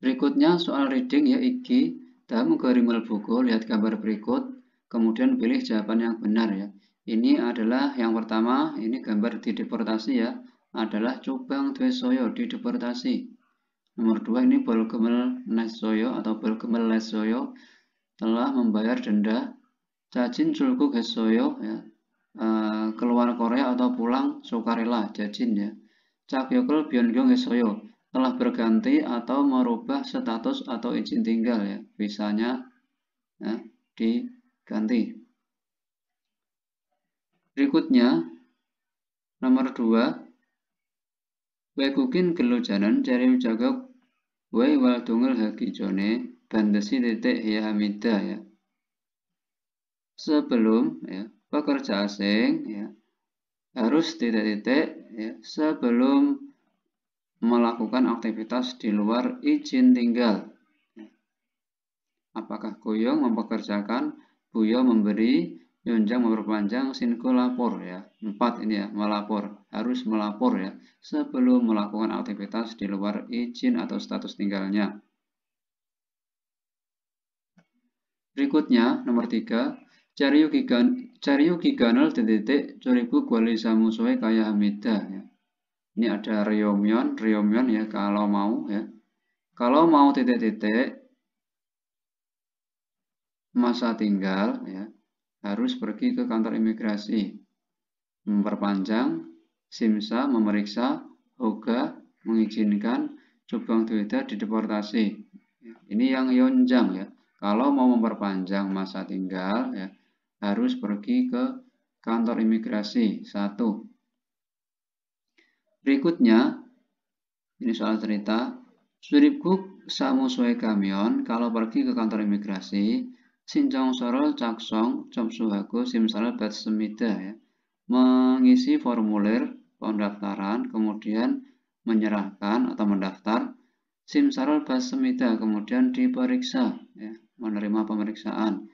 Berikutnya soal reading ya Iki Dalam menggari buku, lihat gambar berikut, kemudian pilih jawaban yang benar ya. Ini adalah yang pertama, ini gambar di deportasi ya, adalah Cubang Dwesoyo di deportasi. Nomor dua ini Bolgemel Nesoyo atau Bolgemel Lesoyo telah membayar denda Cajin Julku Gesoyo ya, eh, keluar Korea atau pulang sukarela cacing ya. Cak Yokel Byongyong Gesoyo telah berganti atau merubah status atau izin tinggal ya bisanya ya, diganti berikutnya nomor 2 Wekukin gelojanan cari jagok Wei wal tungel haki jone bandesi titik ya hamida ya sebelum ya pekerja asing ya harus titik-titik ya sebelum melakukan aktivitas di luar izin tinggal. Apakah Goyong mempekerjakan, Buyo memberi, Yonjang memperpanjang, Sinko lapor ya. Empat ini ya, melapor. Harus melapor ya, sebelum melakukan aktivitas di luar izin atau status tinggalnya. Berikutnya, nomor tiga, Cariu Giganel titik Curibu Kualisa Musuhe Kaya Hamida ya. Ini ada riomion, riomion ya kalau mau ya. Kalau mau titik-titik masa tinggal ya harus pergi ke kantor imigrasi memperpanjang SIMSA memeriksa Hoga mengizinkan Subang Dwida dideportasi ini yang Yonjang ya kalau mau memperpanjang masa tinggal ya harus pergi ke kantor imigrasi satu Berikutnya, ini soal cerita. Kuk samu sue kamion, kalau pergi ke kantor imigrasi, Sinjong sorol caksong copsuhaku simsalab bat semida ya. Mengisi formulir pendaftaran, kemudian menyerahkan atau mendaftar bat semida kemudian diperiksa ya, menerima pemeriksaan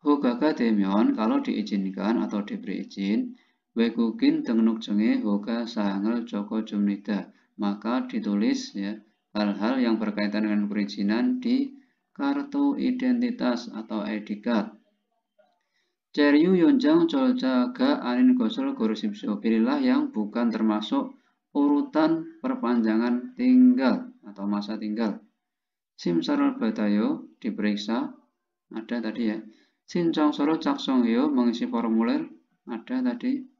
Hugaga demion kalau diizinkan atau diberi izin Wekukin jenge hoka sahangel joko jumnida. Maka ditulis ya hal-hal yang berkaitan dengan perizinan di kartu identitas atau ID card. Ceryu yonjang coljaga anin gosol Gorosipso Pilihlah yang bukan termasuk urutan perpanjangan tinggal atau masa tinggal. Simsaral batayo diperiksa. Ada tadi ya. Sincong soro caksong yo mengisi formulir. Ada tadi.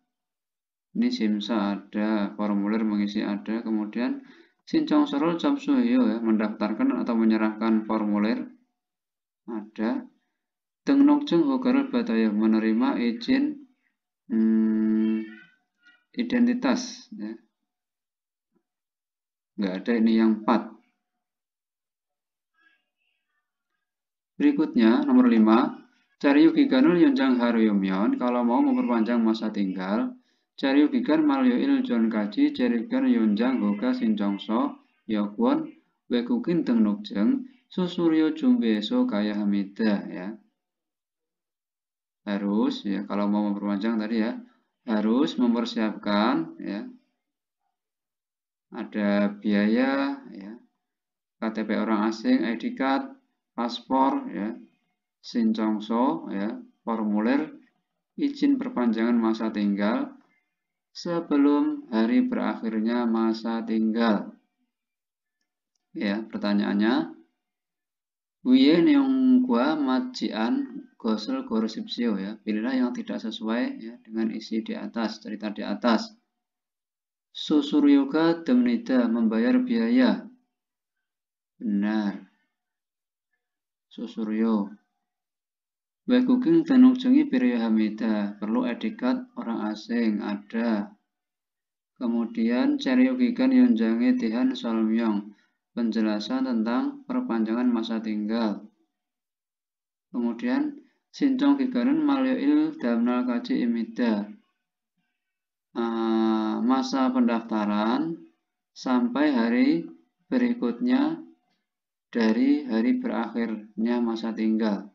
Ini SIMSA ada, formulir mengisi ada, kemudian Sincong Serul Chop Suhyo ya, mendaftarkan atau menyerahkan formulir ada. tengnok jeng hokarul batayo menerima izin hmm, identitas ya. Nggak ada ini yang empat Berikutnya, nomor 5, cari Yuki Ganul Yonjang Haruyomyon kalau mau memperpanjang masa tinggal Cari bikar malu il jon kaji cari bikar yonjang hoka sinjongso yokwon ya wekukin teng nukjeng susuryo jumbeso kaya hamida ya. Harus ya kalau mau memperpanjang tadi ya harus mempersiapkan ya ada biaya ya KTP orang asing, ID card, paspor ya so ya formulir izin perpanjangan masa tinggal sebelum hari berakhirnya masa tinggal. Ya, pertanyaannya neong gua majian gosel gorosipsio ya. Pilihlah yang tidak sesuai ya, dengan isi di atas, cerita di atas. Susur yoga demnida membayar biaya. Benar. Susuryo By cooking dan kunjungi Biraya Hamida, perlu edikat orang asing, ada. Kemudian cari ugikan Yonjangi dihan Solmyong, penjelasan tentang perpanjangan masa tinggal. Kemudian, Sincong Gigaran il Damnal Kaji Imida. Uh, masa pendaftaran sampai hari berikutnya dari hari berakhirnya masa tinggal.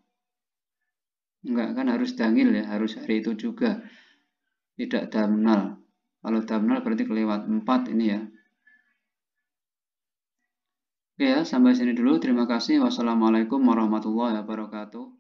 Enggak, kan harus dangil ya, harus hari itu juga. Tidak damnal. Kalau damnal berarti kelewat 4 ini ya. Oke ya, sampai sini dulu. Terima kasih. Wassalamualaikum warahmatullahi wabarakatuh.